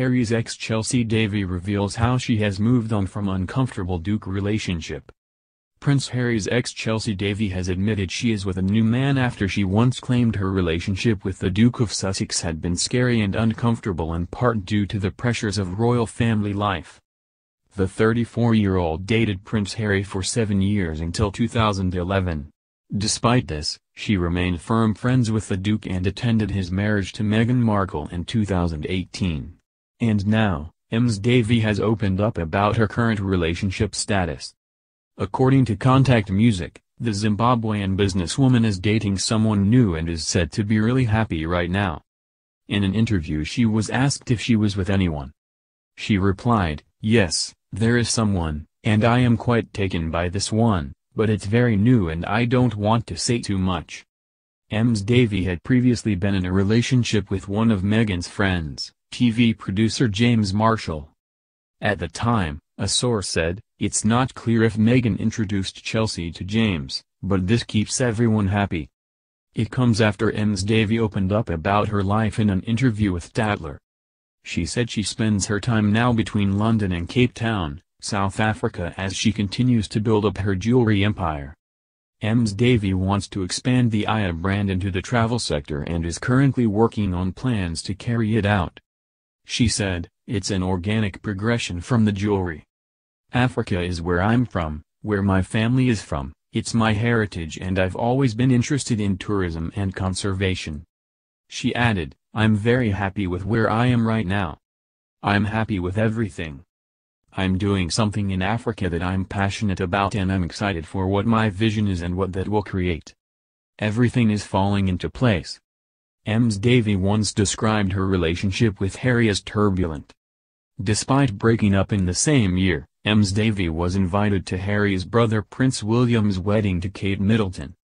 Harry's ex Chelsea Davy reveals how she has moved on from uncomfortable Duke relationship. Prince Harry's ex Chelsea Davy has admitted she is with a new man after she once claimed her relationship with the Duke of Sussex had been scary and uncomfortable in part due to the pressures of royal family life. The 34-year-old dated Prince Harry for seven years until 2011. Despite this, she remained firm friends with the Duke and attended his marriage to Meghan Markle in 2018. And now, Ms. Davey has opened up about her current relationship status. According to Contact Music, the Zimbabwean businesswoman is dating someone new and is said to be really happy right now. In an interview she was asked if she was with anyone. She replied, yes, there is someone, and I am quite taken by this one, but it's very new and I don't want to say too much. Ems Davey had previously been in a relationship with one of Meghan's friends. TV producer James Marshall. At the time, a source said, it's not clear if Meghan introduced Chelsea to James, but this keeps everyone happy. It comes after Ms Davy opened up about her life in an interview with Tatler. She said she spends her time now between London and Cape Town, South Africa as she continues to build up her jewelry empire. Ms Davy wants to expand the Aya brand into the travel sector and is currently working on plans to carry it out. She said, it's an organic progression from the jewelry. Africa is where I'm from, where my family is from, it's my heritage and I've always been interested in tourism and conservation. She added, I'm very happy with where I am right now. I'm happy with everything. I'm doing something in Africa that I'm passionate about and I'm excited for what my vision is and what that will create. Everything is falling into place. Ms. Davy once described her relationship with Harry as turbulent. Despite breaking up in the same year, Ms. Davy was invited to Harry's brother Prince William's wedding to Kate Middleton.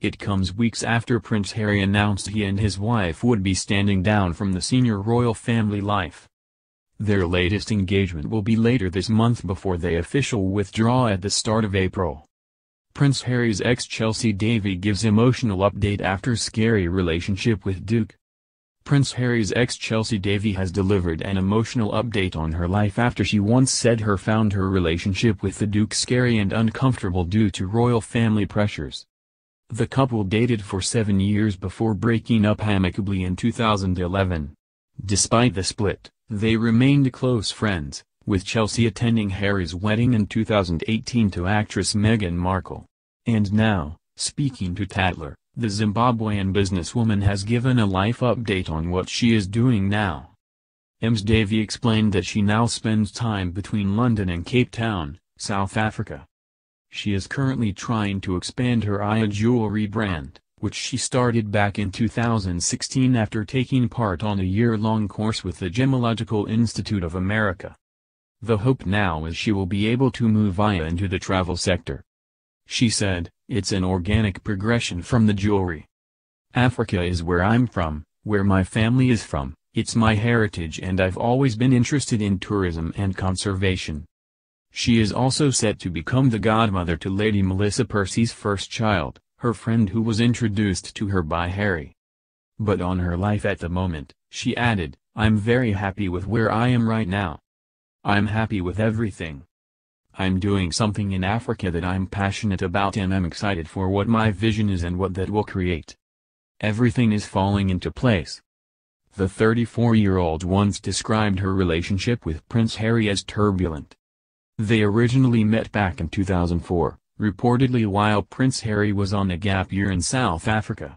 It comes weeks after Prince Harry announced he and his wife would be standing down from the senior royal family life. Their latest engagement will be later this month before they official withdraw at the start of April. Prince Harry's ex-Chelsea Davy gives emotional update after scary relationship with Duke. Prince Harry's ex-Chelsea Davy has delivered an emotional update on her life after she once said her found her relationship with the Duke scary and uncomfortable due to royal family pressures. The couple dated for seven years before breaking up amicably in 2011. Despite the split, they remained close friends with Chelsea attending Harry's wedding in 2018 to actress Meghan Markle. And now, speaking to Tatler, the Zimbabwean businesswoman has given a life update on what she is doing now. Ms Davy explained that she now spends time between London and Cape Town, South Africa. She is currently trying to expand her Aya jewelry brand, which she started back in 2016 after taking part on a year-long course with the Gemological Institute of America. The hope now is she will be able to move Aya into the travel sector. She said, it's an organic progression from the jewelry. Africa is where I'm from, where my family is from, it's my heritage and I've always been interested in tourism and conservation. She is also set to become the godmother to Lady Melissa Percy's first child, her friend who was introduced to her by Harry. But on her life at the moment, she added, I'm very happy with where I am right now. I'm happy with everything. I'm doing something in Africa that I'm passionate about and I'm excited for what my vision is and what that will create. Everything is falling into place. The 34-year-old once described her relationship with Prince Harry as turbulent. They originally met back in 2004, reportedly while Prince Harry was on a gap year in South Africa.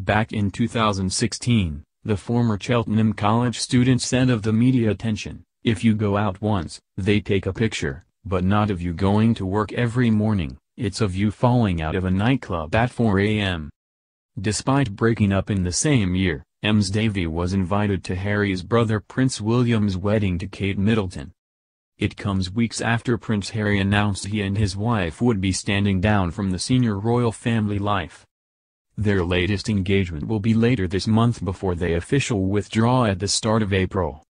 Back in 2016, the former Cheltenham College student said of the media attention, if you go out once, they take a picture, but not of you going to work every morning, it's of you falling out of a nightclub at 4 a.m. Despite breaking up in the same year, Ems Davy was invited to Harry's brother Prince William's wedding to Kate Middleton. It comes weeks after Prince Harry announced he and his wife would be standing down from the senior royal family life. Their latest engagement will be later this month before they official withdraw at the start of April.